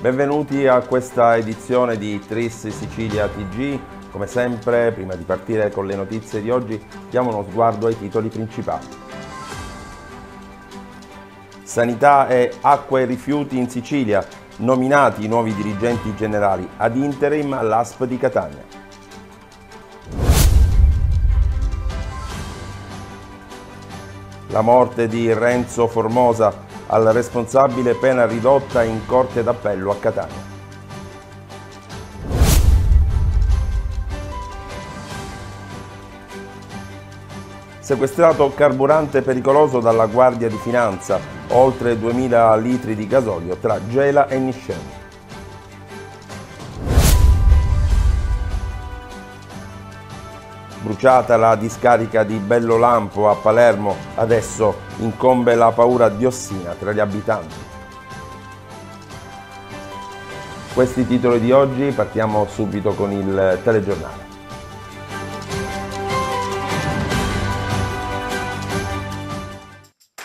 Benvenuti a questa edizione di Tris Sicilia TG. Come sempre, prima di partire con le notizie di oggi, diamo uno sguardo ai titoli principali. Sanità e acqua e rifiuti in Sicilia, nominati i nuovi dirigenti generali ad interim all'ASP di Catania. La morte di Renzo Formosa al responsabile pena ridotta in Corte d'Appello a Catania. Sequestrato carburante pericoloso dalla Guardia di Finanza, oltre 2000 litri di gasolio tra Gela e Nisceno. bruciata la discarica di Bello Lampo a Palermo, adesso incombe la paura di Ossina tra gli abitanti. Questi titoli di oggi, partiamo subito con il telegiornale.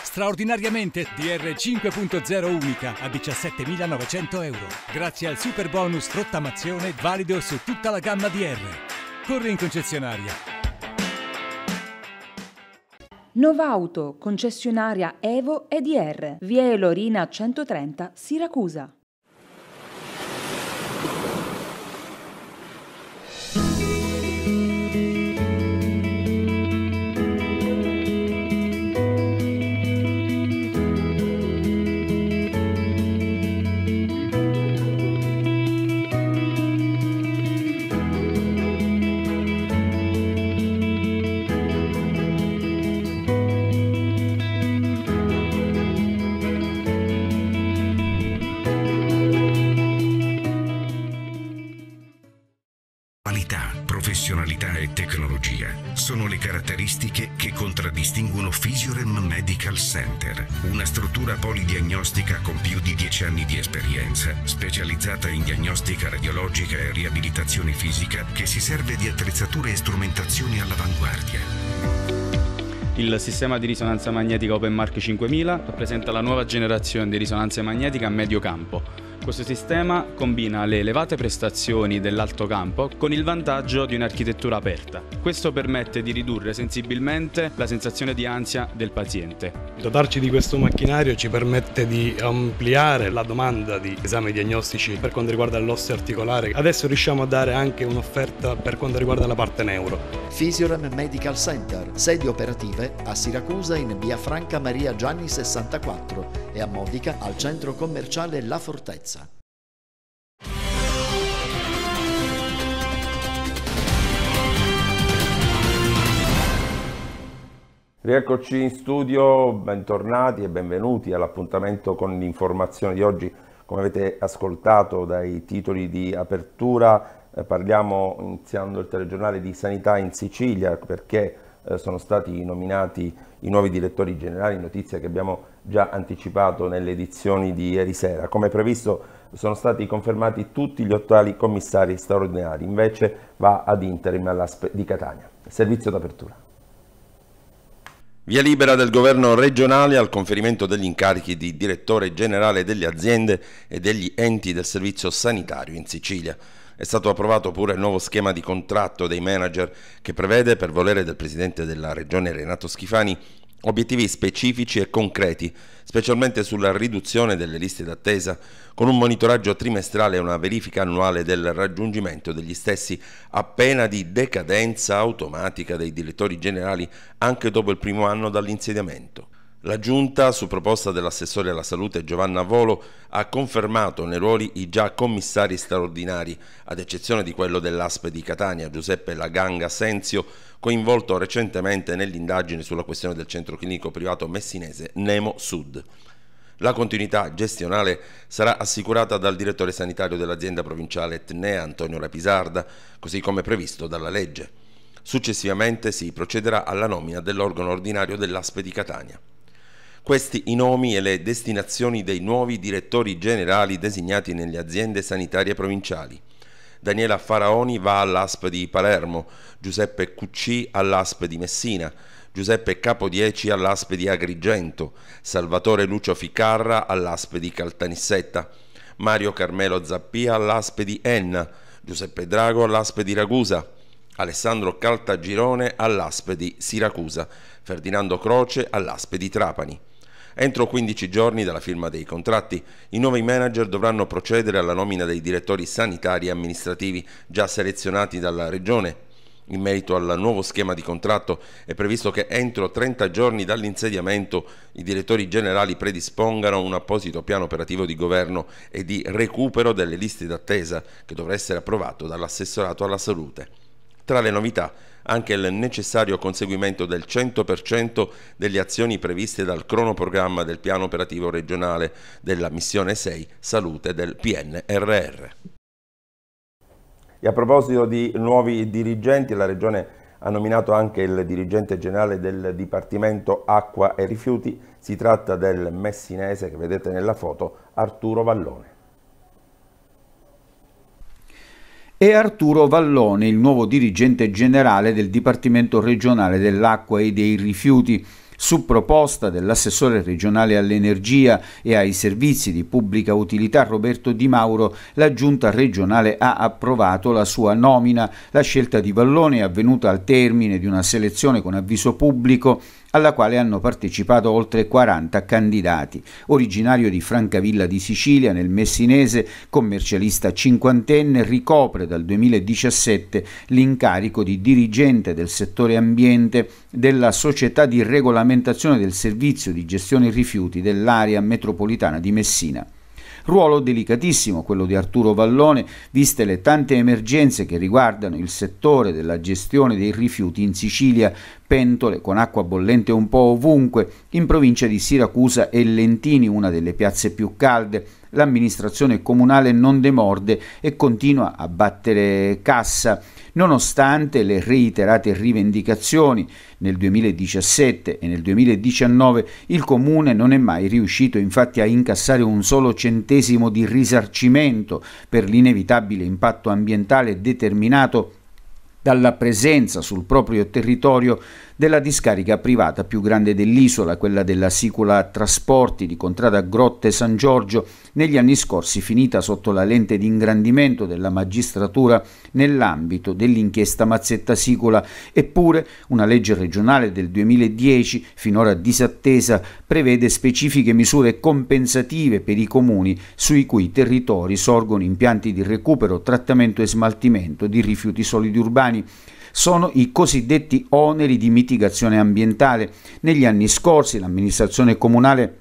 straordinariamente DR5.0 unica a 17.900 euro. Grazie al super bonus rottamazione valido su tutta la gamma DR. Corri in concessionaria Novauto, concessionaria Evo EDR, DR, via Elorina 130, Siracusa. tecnologia sono le caratteristiche che contraddistinguono Physiorem Medical Center, una struttura polidiagnostica con più di 10 anni di esperienza, specializzata in diagnostica radiologica e riabilitazione fisica, che si serve di attrezzature e strumentazioni all'avanguardia. Il sistema di risonanza magnetica OpenMark 5000 rappresenta la nuova generazione di risonanza magnetica a medio campo questo sistema combina le elevate prestazioni dell'alto campo con il vantaggio di un'architettura aperta. Questo permette di ridurre sensibilmente la sensazione di ansia del paziente. Dotarci di questo macchinario ci permette di ampliare la domanda di esami diagnostici per quanto riguarda l'osso articolare. Adesso riusciamo a dare anche un'offerta per quanto riguarda la parte neuro. Physiorem Medical Center, sedi operative a Siracusa in via Franca Maria Gianni 64 e a Modica al centro commerciale La Fortezza. Rieccoci in studio, bentornati e benvenuti all'appuntamento con l'informazione di oggi. Come avete ascoltato dai titoli di apertura, eh, parliamo iniziando il telegiornale di sanità in Sicilia perché eh, sono stati nominati i nuovi direttori generali, notizia che abbiamo già anticipato nelle edizioni di ieri sera. Come previsto sono stati confermati tutti gli attuali commissari straordinari, invece va ad interim all'ASP di Catania. Servizio d'apertura. Via libera del governo regionale al conferimento degli incarichi di direttore generale delle aziende e degli enti del servizio sanitario in Sicilia. È stato approvato pure il nuovo schema di contratto dei manager che prevede, per volere del presidente della regione Renato Schifani, obiettivi specifici e concreti, specialmente sulla riduzione delle liste d'attesa, con un monitoraggio trimestrale e una verifica annuale del raggiungimento degli stessi a pena di decadenza automatica dei direttori generali anche dopo il primo anno dall'insediamento. La Giunta, su proposta dell'assessore alla salute Giovanna Volo, ha confermato nei ruoli i già commissari straordinari, ad eccezione di quello dell'ASP di Catania, Giuseppe Laganga Senzio, coinvolto recentemente nell'indagine sulla questione del centro clinico privato messinese Nemo Sud. La continuità gestionale sarà assicurata dal direttore sanitario dell'azienda provinciale Etnea, Antonio Lapisarda, così come previsto dalla legge. Successivamente si procederà alla nomina dell'organo ordinario dell'ASP di Catania. Questi i nomi e le destinazioni dei nuovi direttori generali designati nelle aziende sanitarie provinciali. Daniela Faraoni va all'ASP di Palermo, Giuseppe Cucci all'ASP di Messina, Giuseppe Capodieci all'ASP di Agrigento, Salvatore Lucio Ficarra all'ASP di Caltanissetta, Mario Carmelo Zappia all'ASP di Enna, Giuseppe Drago all'ASP di Ragusa, Alessandro Caltagirone all'ASP di Siracusa, Ferdinando Croce all'ASP di Trapani. Entro 15 giorni dalla firma dei contratti, i nuovi manager dovranno procedere alla nomina dei direttori sanitari e amministrativi già selezionati dalla Regione. In merito al nuovo schema di contratto è previsto che entro 30 giorni dall'insediamento i direttori generali predispongano un apposito piano operativo di governo e di recupero delle liste d'attesa che dovrà essere approvato dall'assessorato alla salute. Tra le novità anche il necessario conseguimento del 100% delle azioni previste dal cronoprogramma del piano operativo regionale della missione 6 salute del PNRR. E a proposito di nuovi dirigenti, la Regione ha nominato anche il dirigente generale del Dipartimento Acqua e Rifiuti, si tratta del messinese che vedete nella foto Arturo Vallone. e Arturo Vallone, il nuovo dirigente generale del Dipartimento regionale dell'acqua e dei rifiuti, su proposta dell'assessore regionale all'energia e ai servizi di pubblica utilità Roberto Di Mauro, la giunta regionale ha approvato la sua nomina. La scelta di Vallone è avvenuta al termine di una selezione con avviso pubblico alla quale hanno partecipato oltre 40 candidati. Originario di Francavilla di Sicilia, nel Messinese, commercialista cinquantenne, ricopre dal 2017 l'incarico di dirigente del settore ambiente della società di regolamentazione del servizio di gestione rifiuti dell'area metropolitana di Messina. Ruolo delicatissimo quello di Arturo Vallone, viste le tante emergenze che riguardano il settore della gestione dei rifiuti in Sicilia, pentole con acqua bollente un po' ovunque, in provincia di Siracusa e Lentini, una delle piazze più calde. L'amministrazione comunale non demorde e continua a battere cassa nonostante le reiterate rivendicazioni nel 2017 e nel 2019 il comune non è mai riuscito infatti a incassare un solo centesimo di risarcimento per l'inevitabile impatto ambientale determinato dalla presenza sul proprio territorio della discarica privata più grande dell'isola, quella della Sicula Trasporti di Contrada Grotte San Giorgio, negli anni scorsi finita sotto la lente di ingrandimento della magistratura nell'ambito dell'inchiesta Mazzetta Sicula, eppure una legge regionale del 2010, finora disattesa, prevede specifiche misure compensative per i comuni sui cui territori sorgono impianti di recupero, trattamento e smaltimento di rifiuti solidi urbani. Sono i cosiddetti oneri di mitigazione mitigazione ambientale. Negli anni scorsi l'amministrazione comunale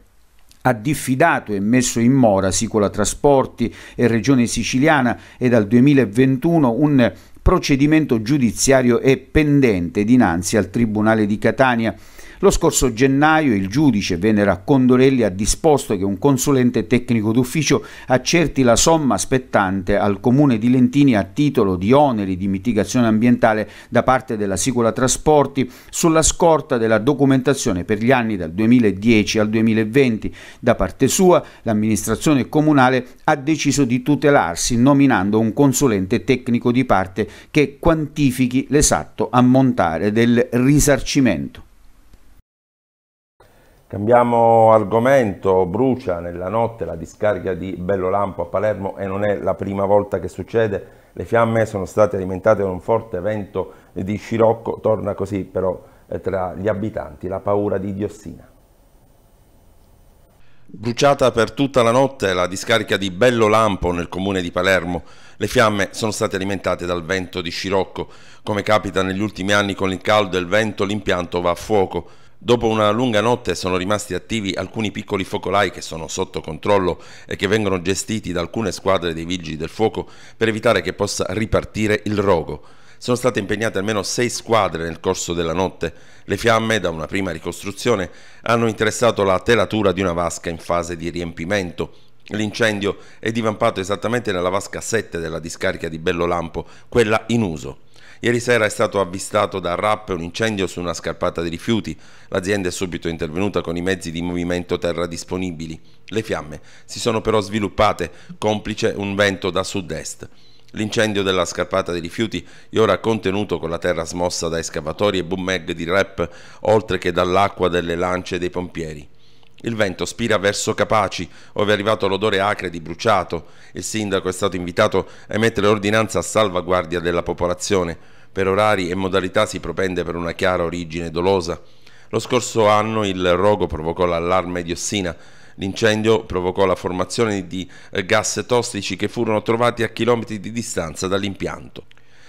ha diffidato e messo in mora Sicola Trasporti e Regione Siciliana e dal 2021 un procedimento giudiziario è pendente dinanzi al Tribunale di Catania lo scorso gennaio il giudice Venera Condorelli ha disposto che un consulente tecnico d'ufficio accerti la somma spettante al comune di Lentini a titolo di oneri di mitigazione ambientale da parte della Sicola Trasporti sulla scorta della documentazione per gli anni dal 2010 al 2020. Da parte sua l'amministrazione comunale ha deciso di tutelarsi nominando un consulente tecnico di parte che quantifichi l'esatto ammontare del risarcimento. Cambiamo argomento, brucia nella notte la discarica di Bello Lampo a Palermo e non è la prima volta che succede, le fiamme sono state alimentate da un forte vento di scirocco, torna così però eh, tra gli abitanti la paura di diossina. Bruciata per tutta la notte la discarica di Bello Lampo nel comune di Palermo, le fiamme sono state alimentate dal vento di Scirocco. Come capita negli ultimi anni con il caldo e il vento l'impianto va a fuoco. Dopo una lunga notte sono rimasti attivi alcuni piccoli focolai che sono sotto controllo e che vengono gestiti da alcune squadre dei vigili del fuoco per evitare che possa ripartire il rogo. Sono state impegnate almeno sei squadre nel corso della notte. Le fiamme, da una prima ricostruzione, hanno interessato la telatura di una vasca in fase di riempimento. L'incendio è divampato esattamente nella vasca 7 della discarica di Bello Lampo, quella in uso. Ieri sera è stato avvistato da RAP un incendio su una scarpata di rifiuti. L'azienda è subito intervenuta con i mezzi di movimento terra disponibili. Le fiamme si sono però sviluppate, complice un vento da sud-est. L'incendio della scarpata dei rifiuti è ora contenuto con la terra smossa da escavatori e boom di rep, oltre che dall'acqua delle lance dei pompieri. Il vento spira verso Capaci, dove è arrivato l'odore acre di bruciato. Il sindaco è stato invitato a emettere ordinanza a salvaguardia della popolazione per orari e modalità si propende per una chiara origine dolosa. Lo scorso anno il rogo provocò l'allarme di Ossina. L'incendio provocò la formazione di gas tossici che furono trovati a chilometri di distanza dall'impianto.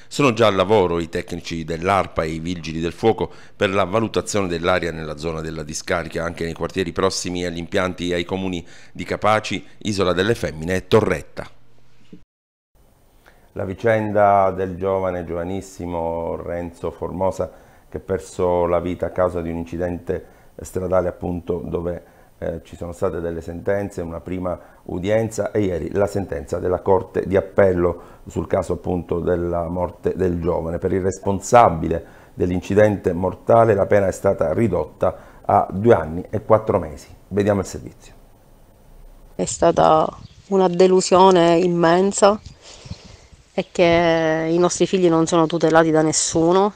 Sono già al lavoro i tecnici dell'ARPA e i vigili del fuoco per la valutazione dell'aria nella zona della discarica, anche nei quartieri prossimi agli impianti e ai comuni di Capaci, Isola delle Femmine e Torretta la vicenda del giovane, giovanissimo Renzo Formosa che ha perso la vita a causa di un incidente stradale appunto dove eh, ci sono state delle sentenze, una prima udienza e ieri la sentenza della Corte di Appello sul caso appunto della morte del giovane. Per il responsabile dell'incidente mortale la pena è stata ridotta a due anni e quattro mesi. Vediamo il servizio. È stata una delusione immensa è che i nostri figli non sono tutelati da nessuno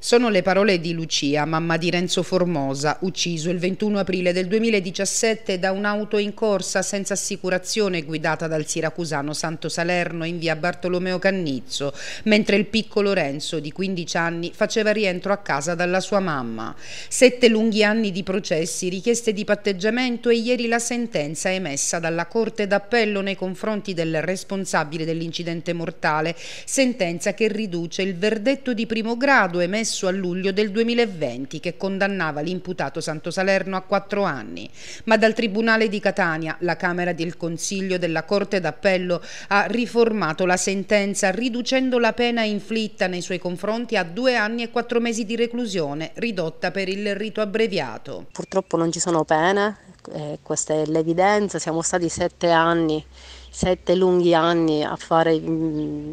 sono le parole di Lucia, mamma di Renzo Formosa, ucciso il 21 aprile del 2017 da un'auto in corsa senza assicurazione guidata dal siracusano Santo Salerno in via Bartolomeo Cannizzo, mentre il piccolo Renzo, di 15 anni, faceva rientro a casa dalla sua mamma. Sette lunghi anni di processi, richieste di patteggiamento e ieri la sentenza emessa dalla Corte d'Appello nei confronti del responsabile dell'incidente mortale, sentenza che riduce il verdetto di primo grado emesso emesso a luglio del 2020 che condannava l'imputato Santo Salerno a quattro anni, ma dal Tribunale di Catania, la Camera del Consiglio della Corte d'Appello ha riformato la sentenza riducendo la pena inflitta nei suoi confronti a due anni e quattro mesi di reclusione, ridotta per il rito abbreviato. Purtroppo non ci sono pene, eh, questa è l'evidenza, siamo stati sette anni, sette lunghi anni a fare... Mh, mm,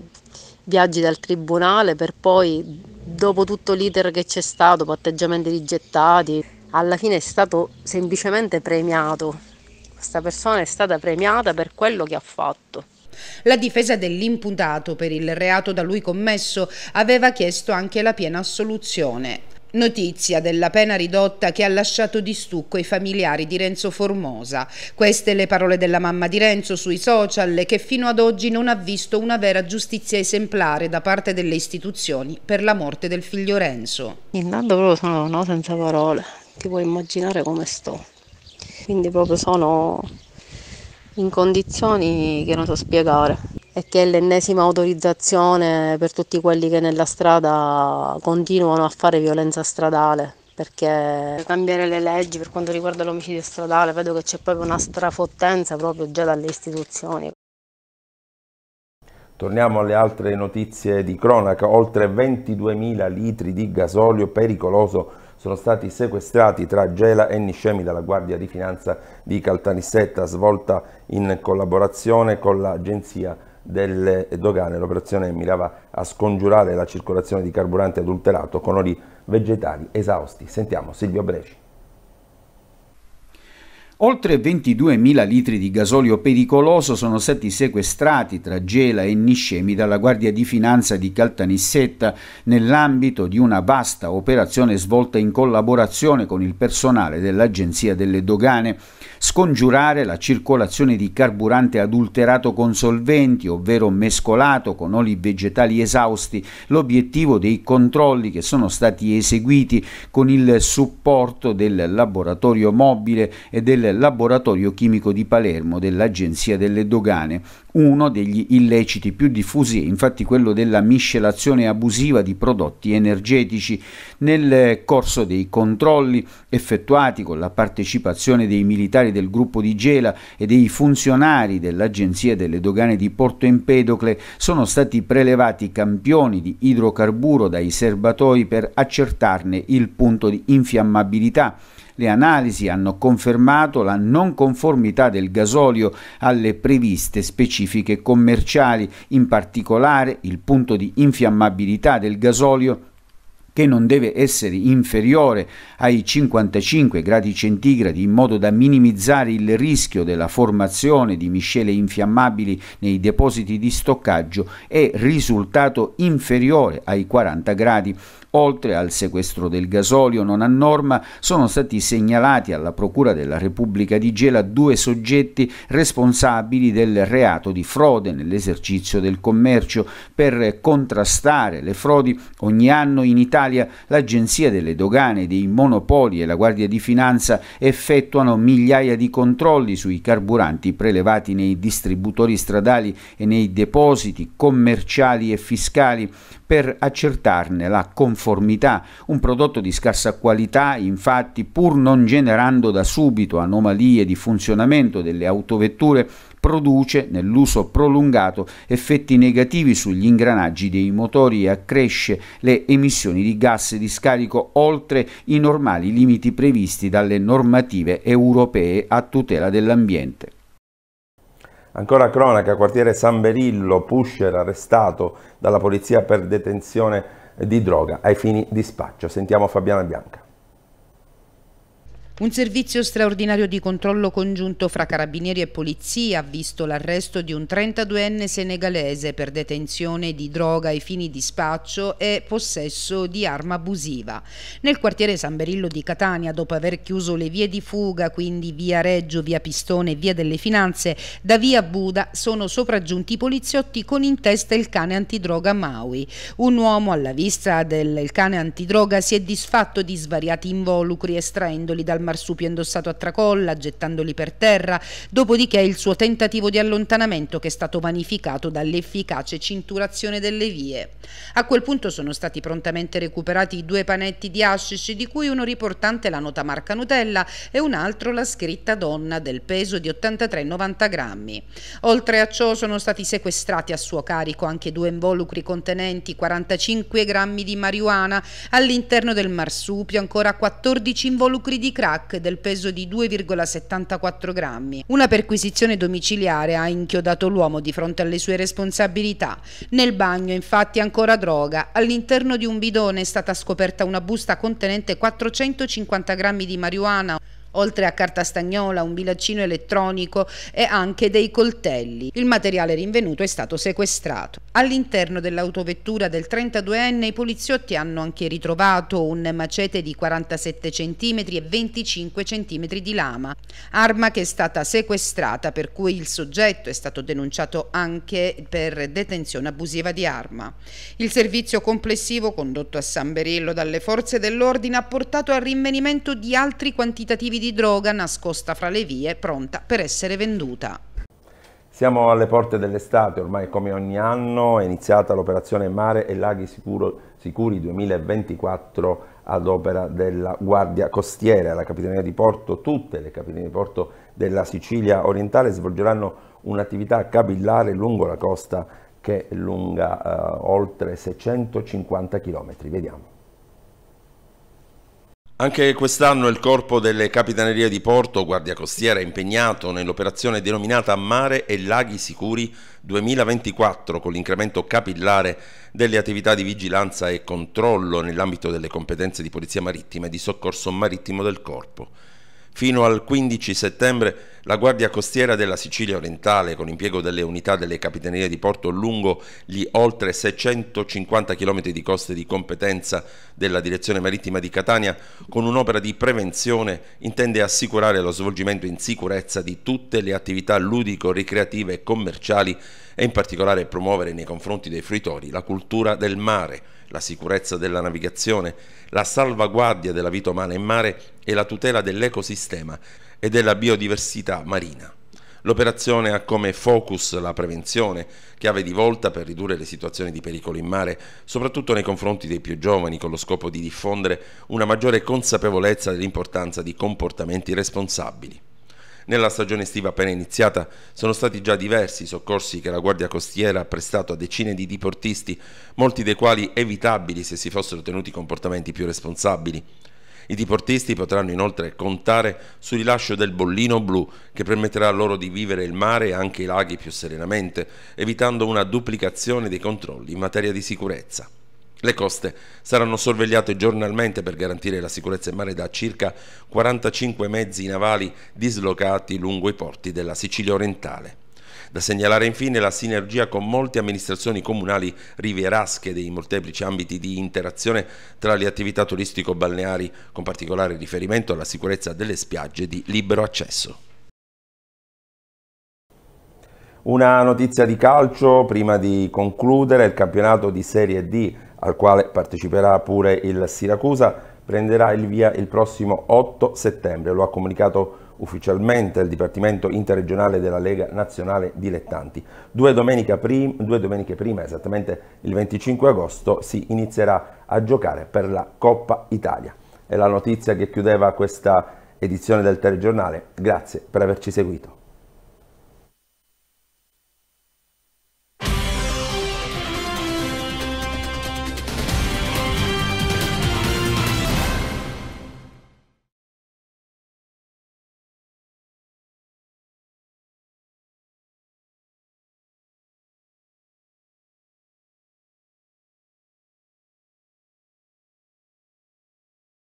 viaggi dal tribunale per poi, dopo tutto l'iter che c'è stato, patteggiamenti rigettati, alla fine è stato semplicemente premiato. Questa persona è stata premiata per quello che ha fatto. La difesa dell'imputato per il reato da lui commesso aveva chiesto anche la piena assoluzione. Notizia della pena ridotta che ha lasciato di stucco i familiari di Renzo Formosa. Queste le parole della mamma di Renzo sui social che fino ad oggi non ha visto una vera giustizia esemplare da parte delle istituzioni per la morte del figlio Renzo. Intanto proprio sono no, senza parole, ti puoi immaginare come sto. Quindi proprio sono in condizioni che non so spiegare e che è l'ennesima autorizzazione per tutti quelli che nella strada continuano a fare violenza stradale perché cambiare le leggi per quanto riguarda l'omicidio stradale vedo che c'è proprio una strafottenza proprio già dalle istituzioni. Torniamo alle altre notizie di cronaca. Oltre 22.000 litri di gasolio pericoloso sono stati sequestrati tra Gela e Niscemi dalla Guardia di Finanza di Caltanissetta, svolta in collaborazione con l'Agenzia delle dogane, l'operazione mirava a scongiurare la circolazione di carburante adulterato con oli vegetali esausti. Sentiamo Silvio Breci. Oltre 22.000 litri di gasolio pericoloso sono stati sequestrati tra Gela e Niscemi dalla Guardia di Finanza di Caltanissetta nell'ambito di una vasta operazione svolta in collaborazione con il personale dell'Agenzia delle Dogane. Scongiurare la circolazione di carburante adulterato con solventi, ovvero mescolato con oli vegetali esausti, l'obiettivo dei controlli che sono stati eseguiti con il supporto del laboratorio mobile e del laboratorio chimico di Palermo dell'Agenzia delle Dogane. Uno degli illeciti più diffusi è infatti quello della miscelazione abusiva di prodotti energetici. Nel corso dei controlli effettuati con la partecipazione dei militari del gruppo di Gela e dei funzionari dell'Agenzia delle Dogane di Porto Empedocle sono stati prelevati campioni di idrocarburo dai serbatoi per accertarne il punto di infiammabilità. Le analisi hanno confermato la non conformità del gasolio alle previste specifiche commerciali, in particolare il punto di infiammabilità del gasolio che non deve essere inferiore ai 55 gradi centigradi in modo da minimizzare il rischio della formazione di miscele infiammabili nei depositi di stoccaggio è risultato inferiore ai 40 gradi. Oltre al sequestro del gasolio non a norma, sono stati segnalati alla Procura della Repubblica di Gela due soggetti responsabili del reato di frode nell'esercizio del commercio. Per contrastare le frodi, ogni anno in Italia l'Agenzia delle Dogane, dei Monopoli e la Guardia di Finanza effettuano migliaia di controlli sui carburanti prelevati nei distributori stradali e nei depositi commerciali e fiscali per accertarne la conformità. Un prodotto di scarsa qualità, infatti, pur non generando da subito anomalie di funzionamento delle autovetture, produce nell'uso prolungato effetti negativi sugli ingranaggi dei motori e accresce le emissioni di gas di scarico oltre i normali limiti previsti dalle normative europee a tutela dell'ambiente. Ancora cronaca, quartiere San Berillo, pusher arrestato dalla polizia per detenzione di droga ai fini di spaccio. Sentiamo Fabiana Bianca. Un servizio straordinario di controllo congiunto fra carabinieri e polizia ha visto l'arresto di un 32enne senegalese per detenzione di droga ai fini di spaccio e possesso di arma abusiva. Nel quartiere San Berillo di Catania, dopo aver chiuso le vie di fuga, quindi via Reggio, via Pistone e via delle Finanze, da via Buda sono sopraggiunti i poliziotti con in testa il cane antidroga Maui. Un uomo alla vista del cane antidroga si è disfatto di svariati involucri estraendoli dal marsupio indossato a tracolla, gettandoli per terra, dopodiché il suo tentativo di allontanamento che è stato vanificato dall'efficace cinturazione delle vie. A quel punto sono stati prontamente recuperati i due panetti di hashish, di cui uno riportante la nota marca Nutella e un altro la scritta donna del peso di 83,90 grammi. Oltre a ciò sono stati sequestrati a suo carico anche due involucri contenenti 45 grammi di marijuana, all'interno del marsupio ancora 14 involucri di crack Iraq del peso di 2,74 grammi. Una perquisizione domiciliare ha inchiodato l'uomo di fronte alle sue responsabilità. Nel bagno infatti ancora droga. All'interno di un bidone è stata scoperta una busta contenente 450 grammi di marijuana, oltre a carta stagnola, un bilaccino elettronico e anche dei coltelli. Il materiale rinvenuto è stato sequestrato. All'interno dell'autovettura del 32enne i poliziotti hanno anche ritrovato un macete di 47 cm e 25 cm di lama, arma che è stata sequestrata per cui il soggetto è stato denunciato anche per detenzione abusiva di arma. Il servizio complessivo condotto a San Berillo dalle forze dell'ordine ha portato al rinvenimento di altri quantitativi di di droga nascosta fra le vie, pronta per essere venduta. Siamo alle porte dell'estate, ormai come ogni anno è iniziata l'operazione Mare e Laghi Sicuro, Sicuri 2024 ad opera della Guardia Costiera. La Capitania di Porto, tutte le Capitanie di Porto della Sicilia orientale svolgeranno un'attività capillare lungo la costa che è lunga eh, oltre 650 km. Vediamo. Anche quest'anno il corpo delle Capitanerie di Porto, Guardia Costiera, è impegnato nell'operazione denominata Mare e Laghi Sicuri 2024 con l'incremento capillare delle attività di vigilanza e controllo nell'ambito delle competenze di polizia marittima e di soccorso marittimo del corpo. Fino al 15 settembre la Guardia Costiera della Sicilia orientale, con impiego delle unità delle Capitanerie di Porto lungo gli oltre 650 km di coste di competenza della Direzione Marittima di Catania, con un'opera di prevenzione intende assicurare lo svolgimento in sicurezza di tutte le attività ludico-ricreative e commerciali e in particolare promuovere nei confronti dei fruitori la cultura del mare la sicurezza della navigazione, la salvaguardia della vita umana in mare e la tutela dell'ecosistema e della biodiversità marina. L'operazione ha come focus la prevenzione, chiave di volta per ridurre le situazioni di pericolo in mare, soprattutto nei confronti dei più giovani, con lo scopo di diffondere una maggiore consapevolezza dell'importanza di comportamenti responsabili. Nella stagione estiva appena iniziata sono stati già diversi i soccorsi che la Guardia Costiera ha prestato a decine di diportisti, molti dei quali evitabili se si fossero tenuti comportamenti più responsabili. I diportisti potranno inoltre contare sul rilascio del bollino blu che permetterà loro di vivere il mare e anche i laghi più serenamente, evitando una duplicazione dei controlli in materia di sicurezza. Le coste saranno sorvegliate giornalmente per garantire la sicurezza in mare da circa 45 mezzi navali dislocati lungo i porti della Sicilia orientale. Da segnalare infine la sinergia con molte amministrazioni comunali rivierasche dei molteplici ambiti di interazione tra le attività turistico-balneari, con particolare riferimento alla sicurezza delle spiagge di libero accesso. Una notizia di calcio prima di concludere il campionato di Serie D al quale parteciperà pure il Siracusa, prenderà il via il prossimo 8 settembre. Lo ha comunicato ufficialmente il Dipartimento Interregionale della Lega Nazionale Dilettanti. Due, prim due domeniche prima, esattamente il 25 agosto, si inizierà a giocare per la Coppa Italia. È la notizia che chiudeva questa edizione del telegiornale. Grazie per averci seguito.